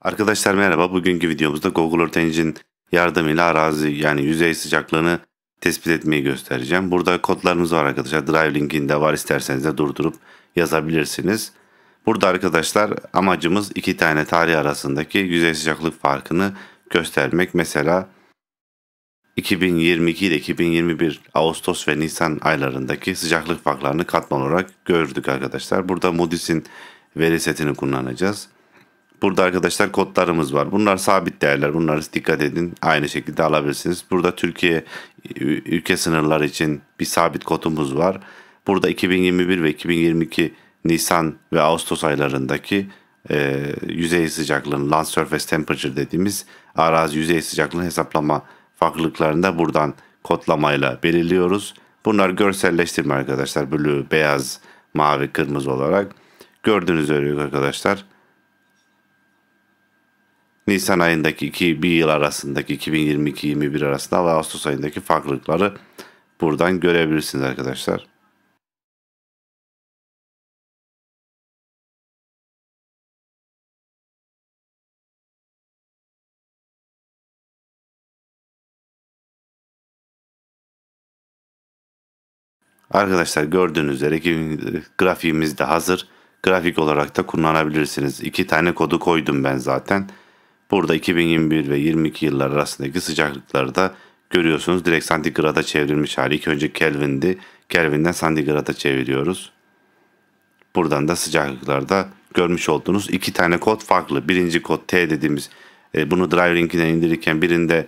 Arkadaşlar merhaba. Bugünkü videomuzda Google Earth Engine yardımıyla arazi yani yüzey sıcaklığını tespit etmeyi göstereceğim. Burada kodlarımız var arkadaşlar. Drive linkinde var. İsterseniz de durdurup yazabilirsiniz. Burada arkadaşlar amacımız iki tane tarih arasındaki yüzey sıcaklık farkını göstermek. Mesela 2022 ile 2021 Ağustos ve Nisan aylarındaki sıcaklık farklarını katman olarak gördük arkadaşlar. Burada Moody's'in veri setini kullanacağız. Burada arkadaşlar kodlarımız var. Bunlar sabit değerler. Bunları dikkat edin. Aynı şekilde alabilirsiniz. Burada Türkiye ülke sınırları için bir sabit kodumuz var. Burada 2021 ve 2022 Nisan ve Ağustos aylarındaki e, yüzey sıcaklığının land surface temperature dediğimiz arazi yüzey sıcaklığının hesaplama farklılıklarını da buradan kodlamayla belirliyoruz. Bunlar görselleştirme arkadaşlar. Blue, beyaz, mavi, kırmızı olarak. Gördüğünüz üzere arkadaşlar Nisan ayındaki iki, bir yıl arasındaki 2022-21 arasında ve Ağustos ayındaki farklılıkları buradan görebilirsiniz arkadaşlar. Arkadaşlar gördüğünüz üzere ki grafiğimiz de hazır. Grafik olarak da kullanabilirsiniz. İki tane kodu koydum ben zaten. Burada 2021 ve 22 yıllar arasındaki sıcaklıkları da görüyorsunuz. Direkt santigrada çevrilmiş hali. İlk önce Kelvin'di. Kelvin'den santigrada çeviriyoruz. Buradan da sıcaklıklarda görmüş olduğunuz iki tane kod farklı. Birinci kod T dediğimiz e, bunu drivingine indirirken birinde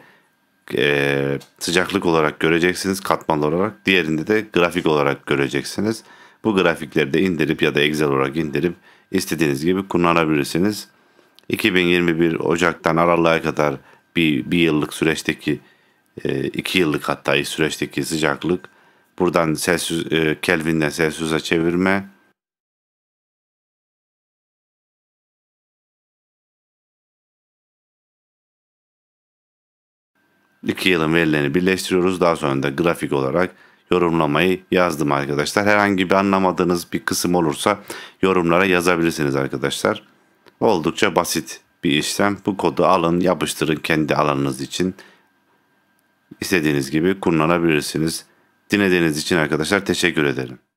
e, sıcaklık olarak göreceksiniz katmanlı olarak. Diğerinde de grafik olarak göreceksiniz. Bu grafikleri de indirip ya da Excel olarak indirip istediğiniz gibi kullanabilirsiniz. 2021 Ocak'tan Aralık'a kadar bir, bir yıllık süreçteki e, iki yıllık hatta süreçteki sıcaklık buradan Celsius, e, Kelvin'den Celsius'a çevirme iki yılın verilerini birleştiriyoruz. Daha sonra da grafik olarak yorumlamayı yazdım arkadaşlar. Herhangi bir anlamadığınız bir kısım olursa yorumlara yazabilirsiniz arkadaşlar. Oldukça basit bir işlem. Bu kodu alın yapıştırın kendi alanınız için. istediğiniz gibi kullanabilirsiniz. Dinlediğiniz için arkadaşlar teşekkür ederim.